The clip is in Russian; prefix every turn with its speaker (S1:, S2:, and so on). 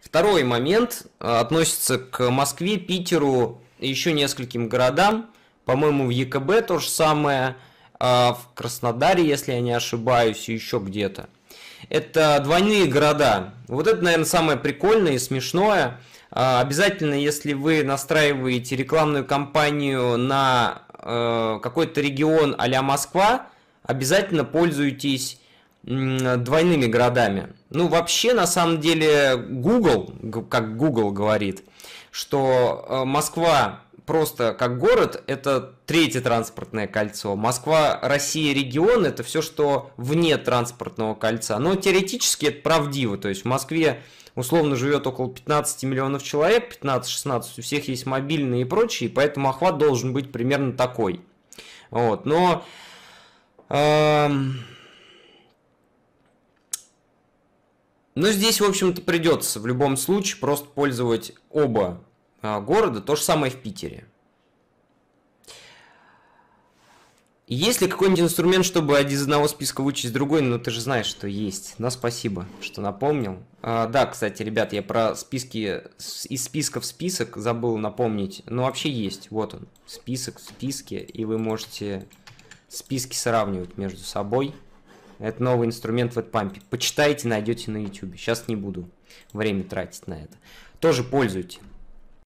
S1: Второй момент э, относится к Москве, Питеру и еще нескольким городам. По-моему, в ЕКБ то же самое, а в Краснодаре, если я не ошибаюсь, и еще где-то. Это двойные города. Вот это, наверное, самое прикольное и смешное. А, обязательно, если вы настраиваете рекламную кампанию на э, какой-то регион а Москва, обязательно пользуйтесь двойными городами. Ну, вообще, на самом деле, Google, как Google говорит, что э, Москва просто как город – это третье транспортное кольцо. Москва, Россия, регион – это все, что вне транспортного кольца. Но теоретически это правдиво. То есть в Москве условно живет около 15 миллионов человек, 15-16, у всех есть мобильные и прочие, поэтому охват должен быть примерно такой. Вот, но... Э Но ну, здесь, в общем-то, придется в любом случае просто пользовать оба а, города. То же самое в Питере. Есть ли какой-нибудь инструмент, чтобы один из одного списка вычесть другой? Ну, ты же знаешь, что есть. Но спасибо, что напомнил. А, да, кстати, ребят, я про списки из списка в список забыл напомнить. Но ну, вообще есть. Вот он. Список в списке. И вы можете списки сравнивать между собой. Это новый инструмент в AdPump. Почитайте, найдете на YouTube. Сейчас не буду время тратить на это. Тоже пользуйтесь.